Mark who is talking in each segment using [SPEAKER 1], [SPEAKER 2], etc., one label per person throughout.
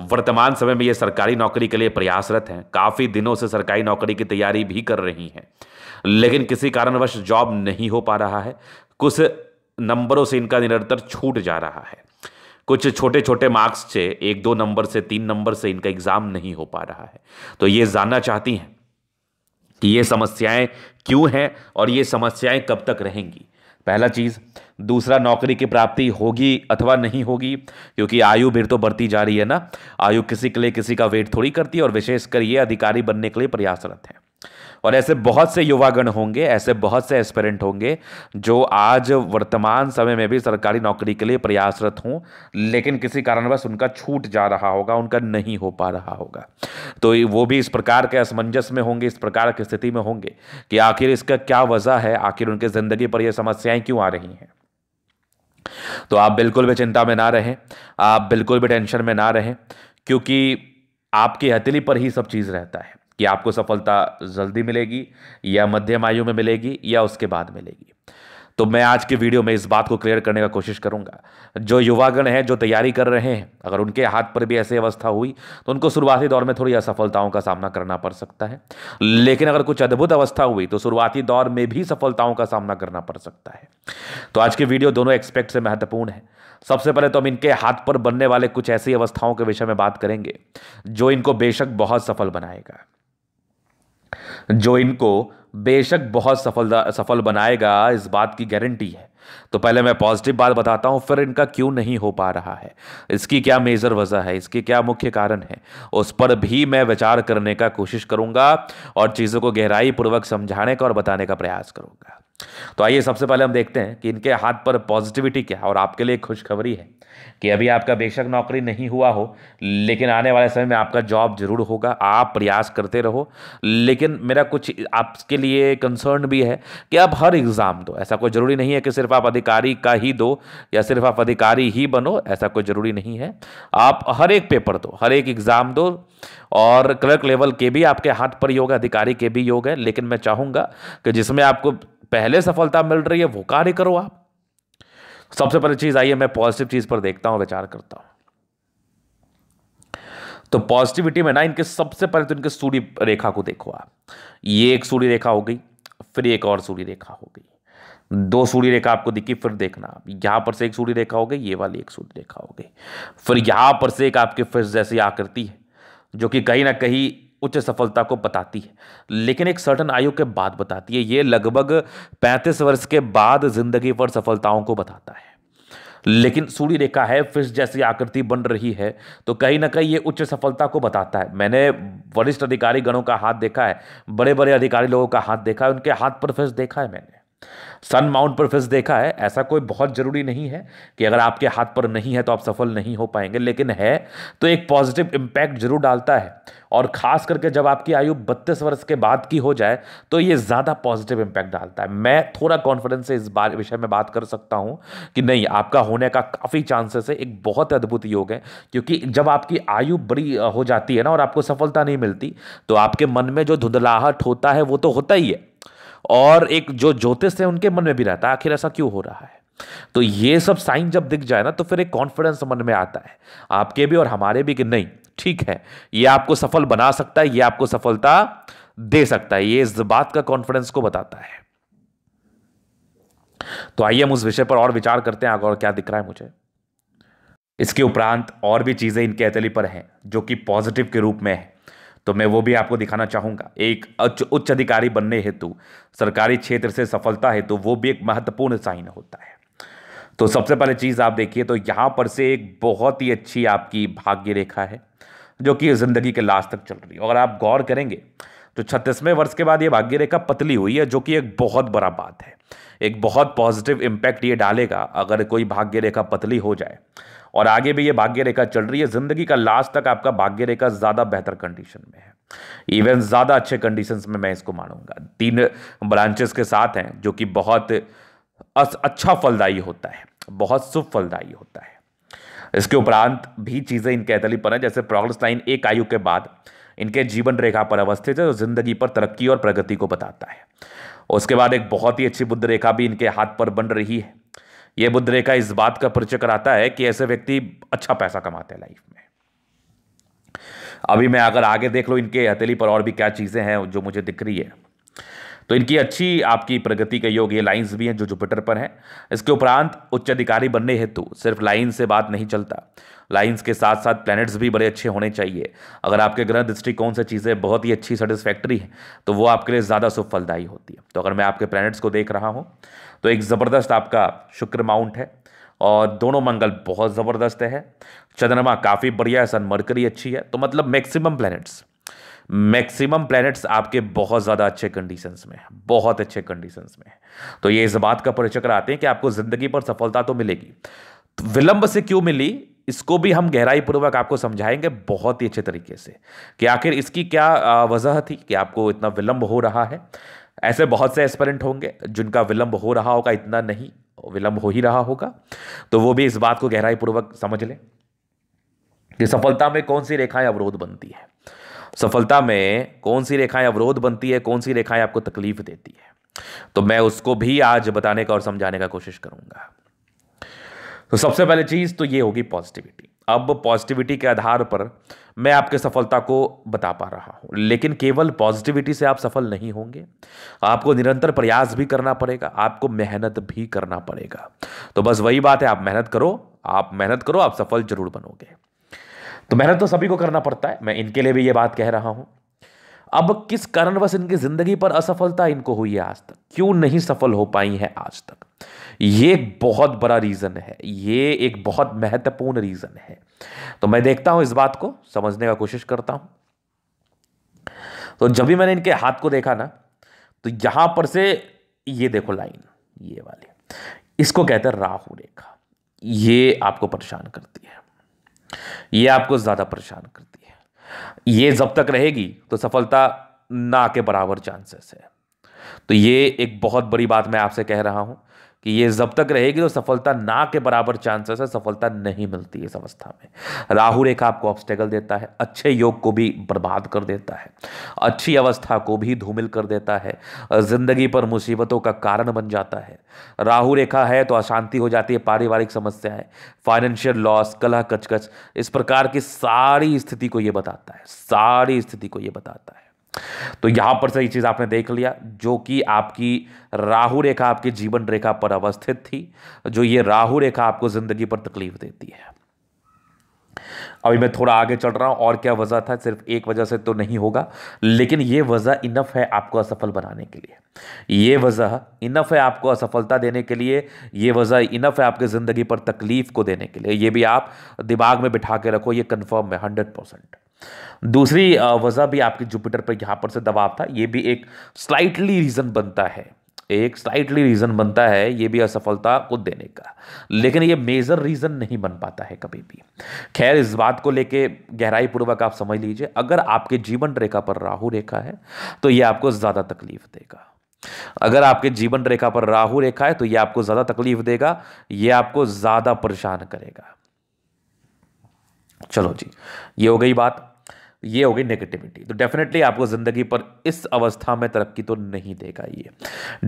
[SPEAKER 1] वर्तमान समय में ये सरकारी नौकरी के लिए प्रयासरत हैं काफ़ी दिनों से सरकारी नौकरी की तैयारी भी कर रही हैं लेकिन किसी कारणवश जॉब नहीं हो पा रहा है कुछ नंबरों से इनका निरंतर छूट जा रहा है कुछ छोटे छोटे मार्क्स से एक दो नंबर से तीन नंबर से इनका एग्ज़ाम नहीं हो पा रहा है तो ये जानना चाहती हैं कि ये समस्याएं क्यों हैं और ये समस्याएं कब तक रहेंगी पहला चीज़ दूसरा नौकरी की प्राप्ति होगी अथवा नहीं होगी क्योंकि आयु भी तो बढ़ती जा रही है ना आयु किसी के लिए किसी का वेट थोड़ी करती है और विशेषकर ये अधिकारी बनने के लिए प्रयासरत हैं और ऐसे बहुत से युवागण होंगे ऐसे बहुत से एस्पेरेंट होंगे जो आज वर्तमान समय में भी सरकारी नौकरी के लिए प्रयासरत हों लेकिन किसी कारणवश उनका छूट जा रहा होगा उनका नहीं हो पा रहा होगा तो वो भी इस प्रकार के असमंजस में होंगे इस प्रकार की स्थिति में होंगे कि आखिर इसका क्या वजह है आखिर उनकी ज़िंदगी पर यह समस्याएं क्यों आ रही हैं तो आप बिल्कुल भी चिंता में ना रहें आप बिल्कुल भी टेंशन में ना रहें क्योंकि आपकी हथेली पर ही सब चीज़ रहता है कि आपको सफलता जल्दी मिलेगी या मध्यम आयु में मिलेगी या उसके बाद मिलेगी तो मैं आज के वीडियो में इस बात को क्लियर करने का कोशिश करूंगा जो युवागण हैं जो तैयारी कर रहे हैं अगर उनके हाथ पर भी ऐसी अवस्था हुई तो उनको शुरुआती दौर में थोड़ी असफलताओं का सामना करना पड़ सकता है लेकिन अगर कुछ अद्भुत अवस्था हुई तो शुरुआती दौर में भी सफलताओं का सामना करना पड़ सकता है तो आज की वीडियो दोनों एक्सपेक्ट से महत्वपूर्ण है सबसे पहले तो हम इनके हाथ पर बनने वाले कुछ ऐसी अवस्थाओं के विषय में बात करेंगे जो इनको बेशक बहुत सफल बनाएगा जो इनको बेशक बहुत सफल सफल बनाएगा इस बात की गारंटी है तो पहले मैं पॉजिटिव बात बताता हूँ फिर इनका क्यों नहीं हो पा रहा है इसकी क्या मेजर वजह है इसके क्या मुख्य कारण है उस पर भी मैं विचार करने का कोशिश करूंगा और चीज़ों को गहराई पूर्वक समझाने का और बताने का प्रयास करूंगा तो आइए सबसे पहले हम देखते हैं कि इनके हाथ पर पॉजिटिविटी क्या है और आपके लिए खुशखबरी है कि अभी आपका बेशक नौकरी नहीं हुआ हो लेकिन आने वाले समय में आपका जॉब जरूर होगा आप प्रयास करते रहो लेकिन मेरा कुछ आपके लिए कंसर्न भी है कि आप हर एग्ज़ाम दो ऐसा कोई ज़रूरी नहीं है कि सिर्फ आप अधिकारी का ही दो या सिर्फ आप अधिकारी ही बनो ऐसा कोई ज़रूरी नहीं है आप हर एक पेपर दो हर एक एग्ज़ाम दो और क्लर्क लेवल के भी आपके हाथ पर योग अधिकारी के भी योग है लेकिन मैं चाहूँगा कि जिसमें आपको पहले सफलता मिल रही है वो कार्य करो आप सबसे पहले चीज आई है मैं पॉजिटिव चीज पर देखता हूं विचार करता हूं तो पॉजिटिविटी में ना इनके सबसे पहले तो इनके सूर्य रेखा को देखो आप ये एक सूर्य रेखा हो गई फिर एक और सूर्य रेखा हो गई दो सूर्य रेखा आपको दिखी फिर देखना आप यहां पर से एक सूर्य रेखा हो गई ये वाली एक सूर्य रेखा हो गई फिर यहां पर से एक आपके फिर जैसी आकृति है जो कि कहीं ना कहीं उच्च सफलता को बताती है लेकिन एक सर्टन आयु के बाद बताती है ये लगभग 35 वर्ष के बाद जिंदगी पर सफलताओं को बताता है लेकिन सूर्य रेखा है फिश जैसी आकृति बन रही है तो कहीं ना कहीं ये उच्च सफलता को बताता है मैंने वरिष्ठ अधिकारी गणों का हाथ देखा है बड़े बड़े अधिकारी लोगों का हाथ देखा है उनके हाथ पर फिश देखा है मैंने सन माउंट पर फिस देखा है ऐसा कोई बहुत ज़रूरी नहीं है कि अगर आपके हाथ पर नहीं है तो आप सफल नहीं हो पाएंगे लेकिन है तो एक पॉजिटिव इम्पैक्ट जरूर डालता है और ख़ास करके जब आपकी आयु बत्तीस वर्ष के बाद की हो जाए तो ये ज़्यादा पॉजिटिव इम्पैक्ट डालता है मैं थोड़ा कॉन्फिडेंस से इस बार विषय में बात कर सकता हूँ कि नहीं आपका होने का काफ़ी चांसेस है एक बहुत अद्भुत योग है क्योंकि जब आपकी आयु बड़ी हो जाती है ना और आपको सफलता नहीं मिलती तो आपके मन में जो धुंधलाहट होता है वो तो होता ही है और एक जो ज्योतिष है उनके मन में भी रहता है आखिर ऐसा क्यों हो रहा है तो ये सब साइन जब दिख जाए ना तो फिर एक कॉन्फिडेंस मन में आता है आपके भी और हमारे भी कि नहीं ठीक है ये आपको सफल बना सकता है ये आपको सफलता दे सकता है ये इस बात का कॉन्फिडेंस को बताता है तो आइए हम उस विषय पर और विचार करते हैं आगे और क्या दिख रहा है मुझे इसके उपरांत और भी चीज़ें इनके अतली पर हैं जो कि पॉजिटिव के रूप में है तो मैं वो भी आपको दिखाना चाहूँगा एक उच्च अधिकारी बनने हेतु सरकारी क्षेत्र से सफलता हेतु वो भी एक महत्वपूर्ण साइन होता है तो सबसे पहले चीज़ आप देखिए तो यहाँ पर से एक बहुत ही अच्छी आपकी भाग्य रेखा है जो कि ज़िंदगी के लास्ट तक चल रही है अगर आप गौर करेंगे तो छत्तीसवें वर्ष के बाद ये भाग्य रेखा पतली हुई है जो कि एक बहुत बड़ा बात है एक बहुत पॉजिटिव इम्पैक्ट ये डालेगा अगर कोई भाग्य रेखा पतली हो जाए और आगे भी ये भाग्य रेखा चल रही है ज़िंदगी का लास्ट तक आपका भाग्य रेखा ज़्यादा बेहतर कंडीशन में है इवन ज़्यादा अच्छे कंडीशंस में मैं इसको मानूंगा तीन ब्रांचेस के साथ हैं जो कि बहुत अच्छा फलदायी होता है बहुत शुभ फलदायी होता है इसके उपरांत भी चीज़ें इनके अतली पर हैं जैसे प्रोग्रेस लाइन एक आयु के बाद इनके जीवन रेखा पर अवस्थित है जो जिंदगी पर तरक्की और प्रगति को बताता है उसके बाद एक बहुत ही अच्छी बुद्ध रेखा भी इनके हाथ पर बन रही है ये बुद्ध रेखा इस बात का परिचय कराता है कि ऐसे व्यक्ति अच्छा पैसा कमाते हैं लाइफ में अभी मैं अगर आगे देख लो इनके हथेली पर और भी क्या चीज़ें हैं जो मुझे दिख रही है तो इनकी अच्छी आपकी प्रगति के योग ये लाइन्स भी हैं जो जुपिटर पर हैं इसके उपरांत उच्च अधिकारी बनने हेतु सिर्फ लाइन्स से बात नहीं चलता लाइन्स के साथ साथ प्लैनेट्स भी बड़े अच्छे होने चाहिए अगर आपके ग्रह दृष्टिकोण से चीज़ें बहुत ही अच्छी सेटिस्फैक्ट्री हैं तो वो आपके लिए ज़्यादा सुफलदायी होती है तो अगर मैं आपके प्लैनेट्स को देख रहा हूँ तो एक ज़बरदस्त आपका शुक्र माउंट है और दोनों मंगल बहुत ज़बरदस्त है चंद्रमा काफ़ी बढ़िया है सन मरकरी अच्छी है तो मतलब मैक्सिमम प्लैनेट्स मैक्सिमम प्लैनेट्स आपके बहुत ज़्यादा अच्छे कंडीशंस में बहुत अच्छे कंडीशंस में तो ये इस बात का परिचय कराते हैं कि आपको ज़िंदगी पर सफलता तो मिलेगी तो विलंब से क्यों मिली इसको भी हम गहराई पूर्वक आपको समझाएंगे बहुत ही अच्छे तरीके से कि आखिर इसकी क्या वजह थी कि आपको इतना विलंब हो रहा है ऐसे बहुत से एस्परेंट होंगे जिनका विलंब हो रहा होगा इतना नहीं विलंब हो ही रहा होगा तो वो भी इस बात को गहराई पूर्वक समझ लें कि सफलता में कौन सी रेखाएं अवरोध बनती है सफलता में कौन सी रेखाएं अवरोध बनती है कौन सी रेखाएं आपको तकलीफ देती है तो मैं उसको भी आज बताने का और समझाने का कोशिश करूंगा तो सबसे पहले चीज़ तो ये होगी पॉजिटिविटी अब पॉजिटिविटी के आधार पर मैं आपके सफलता को बता पा रहा हूं लेकिन केवल पॉजिटिविटी से आप सफल नहीं होंगे आपको निरंतर प्रयास भी करना पड़ेगा आपको मेहनत भी करना पड़ेगा तो बस वही बात है आप मेहनत करो आप मेहनत करो आप सफल जरूर बनोगे तो मेहनत तो सभी को करना पड़ता है मैं इनके लिए भी ये बात कह रहा हूं अब किस कारणवश इनकी ज़िंदगी पर असफलता इनको हुई है आज तक क्यों नहीं सफल हो पाई है आज तक ये एक बहुत बड़ा रीज़न है ये एक बहुत महत्वपूर्ण रीज़न है तो मैं देखता हूं इस बात को समझने का कोशिश करता हूं तो जब भी मैंने इनके हाथ को देखा ना तो यहां पर से ये देखो लाइन ये वाली इसको कहते हैं राहु रेखा ये आपको परेशान करती है ये आपको ज़्यादा परेशान करती है ये जब तक रहेगी तो सफलता ना के बराबर चांसेस है तो ये एक बहुत बड़ी बात मैं आपसे कह रहा हूँ कि ये जब तक रहेगी तो सफलता ना के बराबर चांसेस है सफलता नहीं मिलती इस अवस्था में राहु रेखा आपको ऑब्स्टेकल देता है अच्छे योग को भी बर्बाद कर देता है अच्छी अवस्था को भी धूमिल कर देता है ज़िंदगी पर मुसीबतों का कारण बन जाता है राहु रेखा है तो अशांति हो जाती है पारिवारिक समस्याएं फाइनेंशियल लॉस कला कचकच इस प्रकार की सारी स्थिति को ये बताता है सारी स्थिति को ये बताता है तो यहां पर सही चीज़ आपने देख लिया जो कि आपकी राहु रेखा आपके जीवन रेखा पर अवस्थित थी जो ये राहु रेखा आपको ज़िंदगी पर तकलीफ देती है अभी मैं थोड़ा आगे चल रहा हूं और क्या वजह था सिर्फ एक वजह से तो नहीं होगा लेकिन यह वजह इनफ है आपको असफल बनाने के लिए यह वजह इनफ है आपको असफलता देने के लिए यह वजह इनफ है आपके ज़िंदगी पर तकलीफ को देने के लिए यह भी आप दिमाग में बिठा के रखो यह कन्फर्म है हंड्रेड परसेंट दूसरी वजह भी आपके जुपिटर पर यहाँ पर से दबाव था ये भी एक स्लाइटली रीज़न बनता है एक स्लाइटली रीज़न बनता है ये भी असफलता को देने का लेकिन ये मेजर रीज़न नहीं बन पाता है कभी भी खैर इस बात को लेके गहराई पूर्वक आप समझ लीजिए अगर आपके जीवन रेखा पर राहु रेखा है तो ये आपको ज़्यादा तकलीफ देगा अगर आपके जीवन रेखा पर राहु रेखा है तो ये आपको ज़्यादा तकलीफ देगा ये आपको ज़्यादा परेशान करेगा चलो जी ये हो गई बात ये होगी नेगेटिविटी तो डेफिनेटली आपको ज़िंदगी पर इस अवस्था में तरक्की तो नहीं देगा ये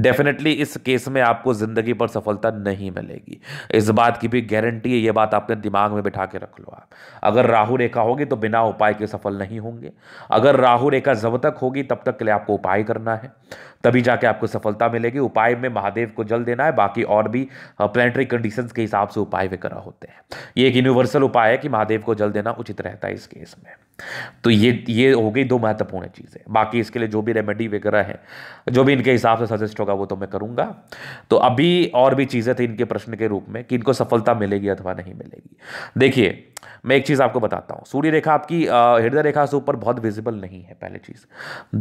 [SPEAKER 1] डेफिनेटली इस केस में आपको ज़िंदगी पर सफलता नहीं मिलेगी इस बात की भी गारंटी है ये बात आपने दिमाग में बिठा के रख लो आप अगर राहु रेखा होगी तो बिना उपाय के सफल नहीं होंगे अगर राहु रेखा जब तक होगी तब तक के लिए आपको उपाय करना है तभी जाके आपको सफलता मिलेगी उपाय में महादेव को जल देना है बाकी और भी प्लानिटरी कंडीशन के हिसाब से उपाय वे करा होते हैं ये एक यूनिवर्सल उपाय है कि महादेव को जल देना उचित रहता है इस केस में तो ये ये हो गई दो महत्वपूर्ण चीज़ें बाकी इसके लिए जो भी रेमेडी वगैरह है जो भी इनके हिसाब से सजेस्ट होगा वो तो मैं करूँगा तो अभी और भी चीज़ें थी इनके प्रश्न के रूप में कि इनको सफलता मिलेगी अथवा नहीं मिलेगी देखिए मैं एक चीज़ आपको बताता हूँ सूर्य रेखा आपकी हृदय रेखा से ऊपर बहुत विजिबल नहीं है पहली चीज़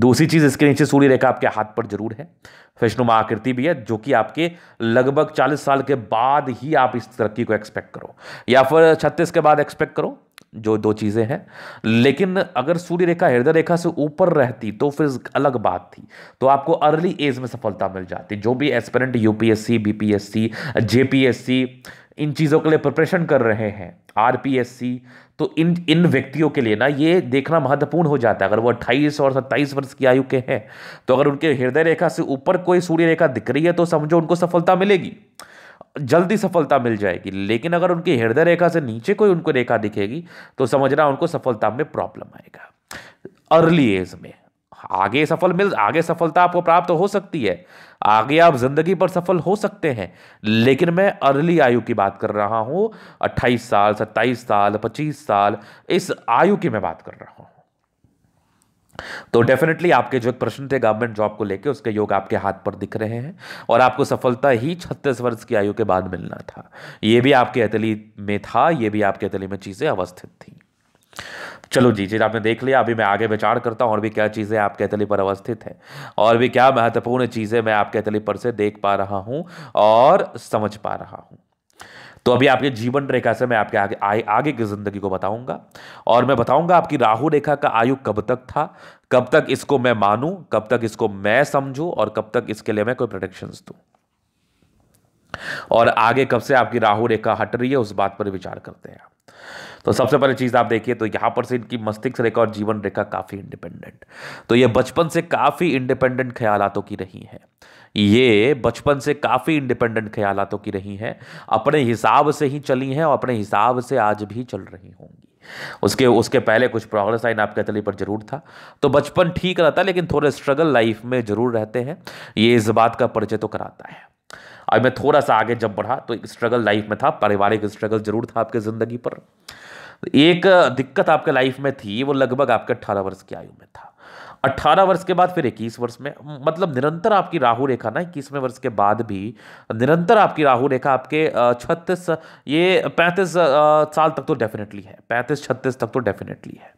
[SPEAKER 1] दूसरी चीज़ इसके नीचे सूर्य रेखा आपके हाथ पर जरूर है विष्णुमा आकृति भी है जो कि आपके लगभग चालीस साल के बाद ही आप इस तरक्की को एक्सपेक्ट करो या फिर छत्तीस के बाद एक्सपेक्ट करो जो दो चीज़ें हैं लेकिन अगर सूर्य रेखा हृदय रेखा से ऊपर रहती तो फिर अलग बात थी तो आपको अर्ली एज में सफलता मिल जाती जो भी एस्पेरेंट यूपीएससी बीपीएससी जेपीएससी इन चीज़ों के लिए प्रिपरेशन कर रहे हैं सी तो इन इन व्यक्तियों के लिए ना ये देखना महत्वपूर्ण हो जाता है अगर वो 28 और 27 वर्ष की आयु के हैं तो अगर उनके हृदय रेखा से ऊपर कोई सूर्य रेखा दिख रही है तो समझो उनको सफलता मिलेगी जल्दी सफलता मिल जाएगी लेकिन अगर उनकी हृदय रेखा से नीचे कोई उनको रेखा दिखेगी तो समझना उनको सफलता में प्रॉब्लम आएगा अर्ली एज में आगे सफल मिल आगे सफलता आपको प्राप्त हो सकती है आगे आप जिंदगी पर सफल हो सकते हैं लेकिन मैं अर्ली आयु की बात कर रहा हूँ 28 साल 27 साल 25 साल इस आयु की मैं बात कर रहा हूँ तो डेफिनेटली आपके जो प्रश्न थे गवर्नमेंट जॉब को लेकर उसके योग आपके हाथ पर दिख रहे हैं और आपको सफलता ही छत्तीस वर्ष की आयु के बाद मिलना था ये भी आपके अतली में था ये भी आपके अतली में चीज़ें अवस्थित थी चलो जी चीज़ आपने देख लिया अभी मैं आगे विचार करता हूँ और भी क्या चीज़ें आपके अतली पर अवस्थित हैं और भी क्या महत्वपूर्ण चीज़ें मैं आपके अतली पर से देख पा रहा हूँ और समझ पा रहा हूँ तो अभी आपके जीवन रेखा से मैं आपके आगे आगे, आगे की ज़िंदगी को बताऊंगा और मैं बताऊंगा आपकी राहु रेखा का आयु कब तक था कब तक इसको मैं मानूं कब तक इसको मैं समझूं और कब तक इसके लिए मैं कोई प्रोटेक्शंस दूं और आगे कब से आपकी राहु रेखा हट रही है उस बात पर विचार करते हैं तो सबसे पहले चीज़ आप देखिए तो यहाँ पर से इनकी मस्तिष्क रेखा और जीवन रेखा काफ़ी इंडिपेंडेंट तो ये बचपन से काफ़ी इंडिपेंडेंट ख्यालातों की रही है ये बचपन से काफ़ी इंडिपेंडेंट ख्यालातों की रही हैं अपने हिसाब से ही चली हैं और अपने हिसाब से आज भी चल रही होंगी उसके उसके पहले कुछ प्रोग्रेस लाइन आपके तली पर जरूर था तो बचपन ठीक रहता है लेकिन थोड़े स्ट्रगल लाइफ में जरूर रहते हैं ये इस बात का परिचय तो कराता है अब मैं थोड़ा सा आगे जब बढ़ा तो एक स्ट्रगल लाइफ में था पारिवारिक स्ट्रगल जरूर था आपके ज़िंदगी पर एक दिक्कत आपके लाइफ में थी वो लगभग आपके अट्ठारह वर्ष की आयु में था 18 वर्ष के बाद फिर 21 वर्ष में मतलब निरंतर आपकी राहु रेखा ना इक्कीसवें वर्ष के बाद भी निरंतर आपकी राहु रेखा आपके छत्तीस ये पैंतीस साल तक तो डेफिनेटली है पैंतीस छत्तीस तक तो डेफिनेटली है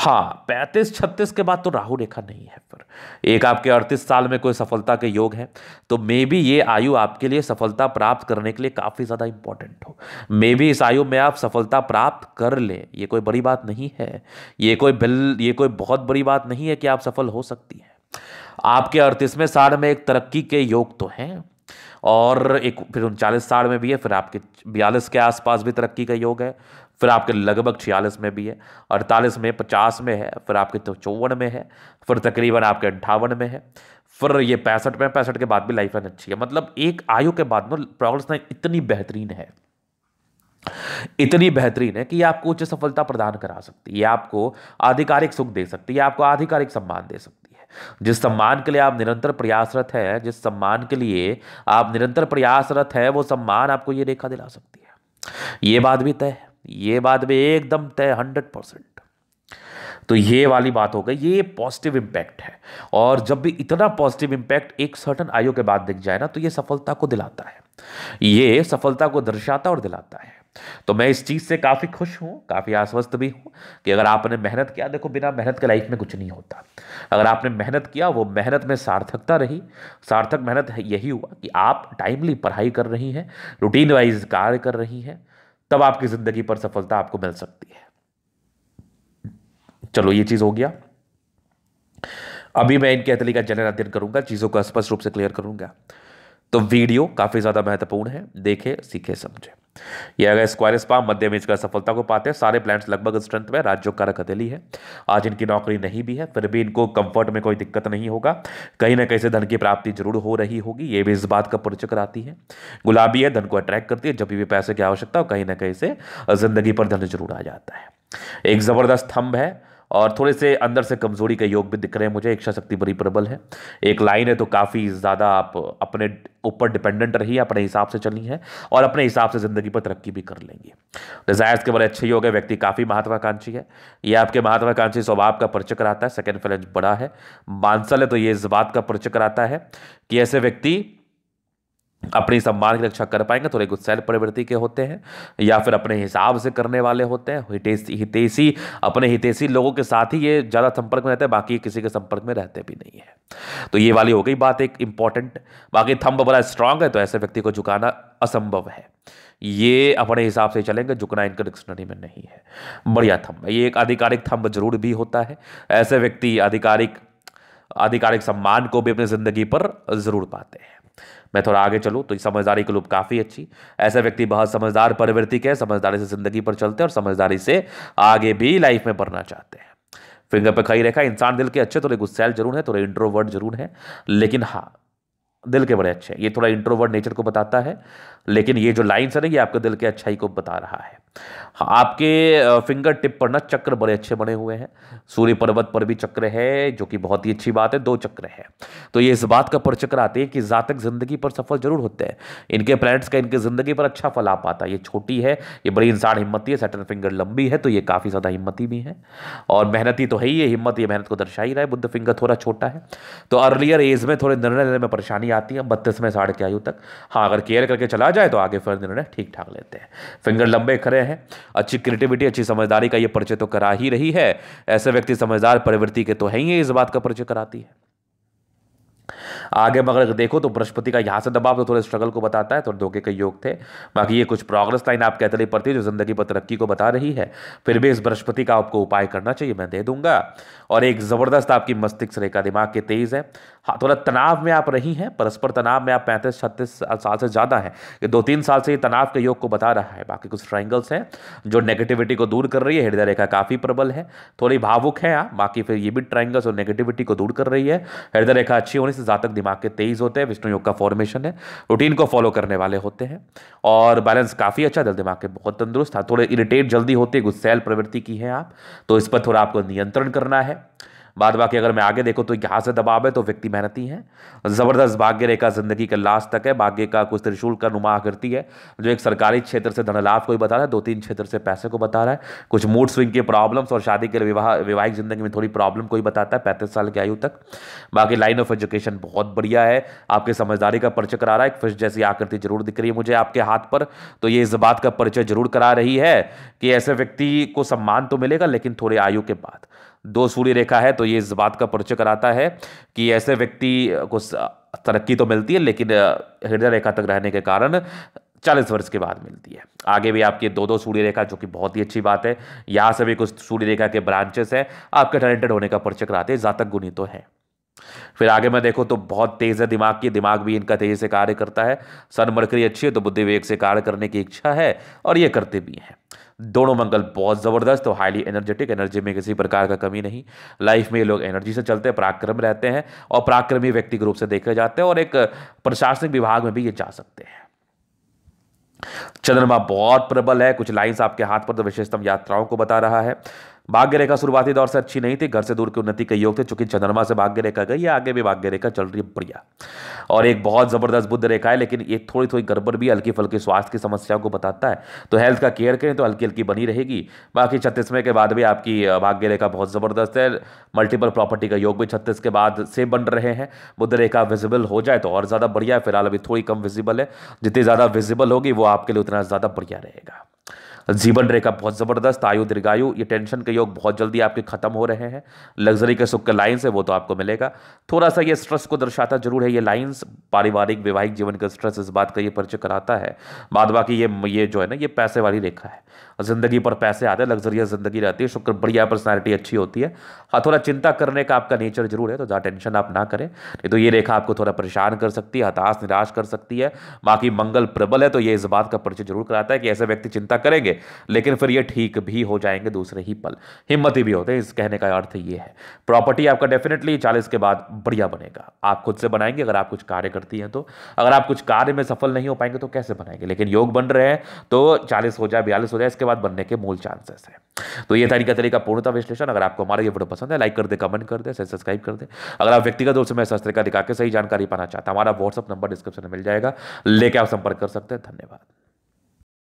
[SPEAKER 1] हाँ पैंतीस छत्तीस के बाद तो राहु रेखा नहीं है पर एक आपके अड़तीस साल में कोई सफलता के योग है तो मे बी ये आयु आपके लिए सफलता प्राप्त करने के लिए काफ़ी ज़्यादा इंपॉर्टेंट हो मे बी इस आयु में आप सफलता प्राप्त कर ले ये कोई बड़ी बात नहीं है ये कोई बिल ये कोई बहुत बड़ी बात नहीं है कि आप सफल हो सकती हैं आपके अड़तीसवें साल में एक तरक्की के योग तो हैं और एक फिर उनचालीस साल में भी है फिर आपके बयालीस के आसपास भी तरक्की का योग है फिर आपके लगभग छियालीस में भी है अड़तालीस में पचास में है फिर आपके तो चौवन में है फिर तकरीबन आपके अंठावन में है फिर ये पैंसठ में पैंसठ के बाद भी लाइफ लाइन अच्छी है मतलब एक आयु के बाद में प्रोग्रेस लाइन इतनी बेहतरीन है इतनी बेहतरीन है कि ये आपको उच्च सफलता प्रदान करा सकती है आपको आधिकारिक सुख दे सकती है आपको आधिकारिक सम्मान दे सकती है जिस सम्मान के लिए आप निरंतर प्रयासरत हैं जिस सम्मान के लिए आप निरंतर प्रयासरत हैं वो सम्मान आपको ये रेखा दिला सकती है ये बात भी तय ये बात भी एकदम तय हंड्रेड परसेंट तो ये वाली बात हो गई ये पॉजिटिव इम्पैक्ट है और जब भी इतना पॉजिटिव इम्पैक्ट एक सर्टन आयु के बाद दिख जाए ना तो ये सफलता को दिलाता है ये सफलता को दर्शाता और दिलाता है तो मैं इस चीज़ से काफ़ी खुश हूँ काफ़ी आश्वस्त भी हूँ कि अगर आपने मेहनत किया देखो बिना मेहनत के लाइफ में कुछ नहीं होता अगर आपने मेहनत किया वो मेहनत में सार्थकता रही सार्थक मेहनत यही हुआ कि आप टाइमली पढ़ाई कर रही हैं रूटीन वाइज कार्य कर रही हैं तब आपकी ज़िंदगी पर सफलता आपको मिल सकती है चलो ये चीज़ हो गया अभी मैं इनके अतली का जनर अध्ययन करूंगा चीज़ों को स्पष्ट रूप से क्लियर करूंगा तो वीडियो काफ़ी ज़्यादा महत्वपूर्ण है देखे सीखे समझे ये अगर स्क्वायर स्पा मध्य में इसका सफलता को पाते हैं सारे प्लान्स लगभग स्ट्रेंथ में राज्यों का हथेली है आज इनकी नौकरी नहीं भी है फिर भी इनको कंफर्ट में कोई दिक्कत नहीं होगा कहीं ना कहीं से धन की प्राप्ति जरूर हो रही होगी ये भी इस बात का परिचय कराती है गुलाबी है धन को अट्रैक्ट करती है जब भी पैसे की आवश्यकता हो कहीं ना कहीं से जिंदगी पर धन जरूर आ जाता है एक ज़बरदस्त स्तंभ है और थोड़े से अंदर से कमज़ोरी का योग भी दिख रहे हैं मुझे इच्छा शक्ति बड़ी प्रबल है एक लाइन है तो काफ़ी ज़्यादा आप अपने ऊपर डिपेंडेंट रहिए अपने हिसाब से चली है और अपने हिसाब से ज़िंदगी पर तरक्की भी कर लेंगे डिज़ायर्स के बड़े अच्छे योग है व्यक्ति काफ़ी महत्वाकांक्षी है ये आपके महत्वाकांक्षी स्वभाव का परिचय कराता है सेकेंड फैलेंज बड़ा है बांसल है तो ये इस बात का परिचय कराता है कि ऐसे व्यक्ति अपनी सम्मान की रक्षा कर पाएंगे थोड़े गुस्सैल प्रवृत्ति के होते हैं या फिर अपने हिसाब से करने वाले होते हैं हितेशी हितेशी अपने हितेशी लोगों के साथ ही ये ज़्यादा संपर्क में रहते हैं बाकी किसी के संपर्क में रहते भी नहीं है तो ये वाली हो गई बात एक इंपॉर्टेंट बाकी थम्ब बड़ा स्ट्रांग है तो ऐसे व्यक्ति को झुकाना असंभव है ये अपने हिसाब से चलेंगे झुकना इनका डिक्शनरी में नहीं है बढ़िया थम्ब ये एक आधिकारिक थम्ब जरूर भी होता है ऐसे व्यक्ति आधिकारिक आधिकारिक सम्मान को भी अपनी ज़िंदगी पर ज़रूर पाते हैं मैं थोड़ा आगे चलूँ तो समझदारी के लुप काफ़ी अच्छी ऐसे व्यक्ति बहुत समझदार परिवृत्ति के समझदारी से ज़िंदगी पर चलते हैं और समझदारी से आगे भी लाइफ में बढ़ना चाहते हैं फिंगर पर खाई रेखा इंसान दिल के अच्छे थोड़े गुस्सैल जरूर है थोड़े इंट्रोवर्ड जरूर है लेकिन हाँ दिल के बड़े अच्छे हैं ये थोड़ा इंट्रोवर्ड नेचर को बताता है लेकिन ये जो लाइन्स है ना ये आपके दिल के अच्छाई को बता रहा है हाँ, आपके फिंगर टिप पर ना चक्र बड़े अच्छे बने हुए हैं सूर्य पर्वत पर भी चक्र है जो कि बहुत ही अच्छी बात है दो चक्र है तो ये इस बात का परचक्र आते हैं कि जातक जिंदगी पर सफल जरूर होते हैं इनके प्लैनेट्स का इनके ज़िंदगी पर अच्छा फल आ पाता है ये छोटी है ये बड़ी इंसान हिम्मती है सेटन फिंगर लंबी है तो ये काफ़ी ज़्यादा हिम्मती भी है और मेहनती तो है ही हिम्मत ये मेहनत को दर्शा ही रहा है बुद्ध फिंगर थोड़ा छोटा है तो अर्लियर एज में थोड़े निर्णय लेने में परेशानी आती है बत्तीस में साढ़े के आयु तक हाँ अगर केयर करके चला जाए तो आगे फिर निर्णय ठीक ठाक लेते हैं फिंगर लंबे खड़े रहे हैं अच्छी क्रिएटिविटी अच्छी समझदारी का ये परिचय तो करा ही रही है ऐसे व्यक्ति समझदार प्रवृत्ति के तो है ही इस बात का परिचय कराती है आगे मगर देखो तो बृहस्पति का यहां से दबाव तो थोड़े स्ट्रगल को बताता है थोड़े तो धोखे के योग थे बाकी ये कुछ प्रोग्रेस लाइन आप कहते पड़ती है जो जिंदगी पर तरक्की को बता रही है फिर भी इस बृहस्पति का आपको उपाय करना चाहिए मैं दे दूंगा और एक ज़बरदस्त आपकी मस्तिष्क रेखा दिमाग के तेज़ है हाँ थोड़ा तनाव में आप रही हैं परस्पर तनाव में आप पैंतीस छत्तीस साल से ज़्यादा हैं दो तीन साल से ये तनाव के योग को बता रहा है बाकी कुछ ट्राइंगल्स हैं जो नेगेटिविटी को दूर कर रही है हृदय रेखा काफ़ी प्रबल है थोड़ी भावुक हैं आप बाकी फिर ये भी ट्राइंगल्स और नेगेटिविटी को दूर कर रही है हृदय रेखा अच्छी होने से जातक दिमाग के तेज़ होते हैं विष्णु योग का फॉर्मेशन है रूटीन को फॉलो करने वाले होते हैं और बैलेंस काफ़ी अच्छा दल दिमाग के बहुत तंदुरुस्त थोड़े इरिटेट जल्दी होते गुस्सेल प्रवृत्ति की है आप तो इस पर थोड़ा आपको नियंत्रण करना है बाद बाकी अगर मैं आगे देखूँ तो यहाँ से दबाव है तो व्यक्ति मेहनती है ज़बरदस्त भाग्य रेखा जिंदगी का लास्ट तक है भाग्य का कुछ त्रिशूल का नुमा करती है जो एक सरकारी क्षेत्र से धनलाभ को बता रहा है दो तीन क्षेत्र से पैसे को बता रहा है कुछ मूड स्विंग की प्रॉब्लम्स और शादी के विवाह वैवाहिक जिंदगी में थोड़ी प्रॉब्लम कोई बताता है पैंतीस साल की आयु तक बाकी लाइन ऑफ एजुकेशन बहुत बढ़िया है आपकी समझदारी का परिचय करा रहा है एक फिश जैसी आकृति जरूर दिख रही है मुझे आपके हाथ पर तो ये इस बात का परिचय जरूर करा रही है कि ऐसे व्यक्ति को सम्मान तो मिलेगा लेकिन थोड़ी आयु के बाद दो सूर्य रेखा है तो ये इस बात का परिचय कराता है कि ऐसे व्यक्ति को तरक्की तो मिलती है लेकिन हृदय रेखा तक रहने के कारण चालीस वर्ष के बाद मिलती है आगे भी आपकी दो दो सूर्य रेखा जो कि बहुत ही अच्छी बात है यहाँ से भी कुछ सूर्य रेखा के ब्रांचेस हैं आपके टैलेंटेड होने का परिचय कराते हैं जातक गुणी तो है फिर आगे में देखो तो बहुत तेज है दिमाग की दिमाग भी इनका तेजी से कार्य करता है सन मरकरी अच्छी है तो बुद्धि विवेक से कार्य करने की इच्छा है और ये करते भी हैं दोनों मंगल बहुत ज़बरदस्त और हाईली एनर्जेटिक एनर्जी में किसी प्रकार का कमी नहीं लाइफ में ये लोग एनर्जी से चलते हैं पराक्रम रहते हैं और पराक्रमी व्यक्ति के रूप से देखे जाते हैं और एक प्रशासनिक विभाग में भी ये जा सकते हैं चंद्रमा बहुत प्रबल है कुछ लाइंस आपके हाथ पर तो विशेषतम यात्राओं को बता रहा है भाग्य रेखा शुरुआती दौर से अच्छी नहीं थी घर से दूर की उन्नति के योग थे चूंकि चंद्रमा से भाग्य रेखा गई है आगे भी भाग्य रेखा चल रही है बढ़िया और एक बहुत ज़बरदस्त बुद्ध रेखा है लेकिन ये थोड़ी थोड़ी गड़बड़ भी हल्की फल्की स्वास्थ्य की समस्याओं को बताता है तो हेल्थ का केयर करें तो हल्की हल्की बनी रहेगी बाकी छत्तीसवें के बाद भी आपकी भाग्य रेखा बहुत ज़बरदस्त है मल्टीपल प्रॉपर्टी का योग भी छत्तीस के बाद से बन रहे हैं बुद्ध रेखा विजिबल हो जाए तो और ज़्यादा बढ़िया है फिलहाल अभी थोड़ी कम विजिबल है जितनी ज़्यादा विजिबल होगी वो आपके लिए उतना ज़्यादा बढ़िया रहेगा जीवन रेखा बहुत ज़बरदस्त आयु दीर्घायु ये टेंशन के योग बहुत जल्दी आपके ख़त्म हो रहे हैं लग्जरी के सुख के लाइन्स है वो तो आपको मिलेगा थोड़ा सा ये स्ट्रेस को दर्शाता जरूर है ये लाइन्स पारिवारिक वैवाहिक जीवन का स्ट्रेस इस बात का ये परिचय कराता है बाद बाकी ये ये जो है ना ये पैसे वाली रेखा है ज़िंदगी पर पैसे आते हैं लग्जरियस ज़िंदगी रहती है शुक्र बढ़िया पर्सनैलिटी अच्छी होती है हाँ थोड़ा चिंता करने का आपका नेचर जरूर है तो ज़्यादा टेंशन आप ना करें नहीं तो ये रेखा आपको थोड़ा परेशान कर सकती है हताश निराश कर सकती है बाकी मंगल प्रबल है तो ये इस बात का परिचय जरूर कराता है कि ऐसे व्यक्ति चिंता करेंगे लेकिन फिर ये ठीक भी हो जाएंगे दूसरे ही पल हिम्मती भी होते हैं इस कहने का अर्थ ये है प्रॉपर्टी आपका डेफिनेटली चालीस के बाद बढ़िया बनेगा आप खुद से बनाएंगे अगर आप कुछ कार्य करती हैं तो अगर आप कुछ कार्य में सफल नहीं हो पाएंगे तो कैसे बनाएंगे लेकिन योग बन रहे हैं तो चालीस हो जाए बयालीस हो जाए इसके आतंकवाद बनने के मूल चांसेस है तो ये तरीका तरीका पूर्णता विश्लेषण अगर आपको हमारा ये वीडियो पसंद है लाइक कर दे कमेंट कर दे सब्सक्राइब कर दे अगर आप व्यक्तिगत रूप से मैं शस्त्र का दिखा के सही जानकारी पाना चाहता हमारा व्हाट्सअप नंबर डिस्क्रिप्शन में मिल जाएगा लेके आप संपर्क कर सकते हैं धन्यवाद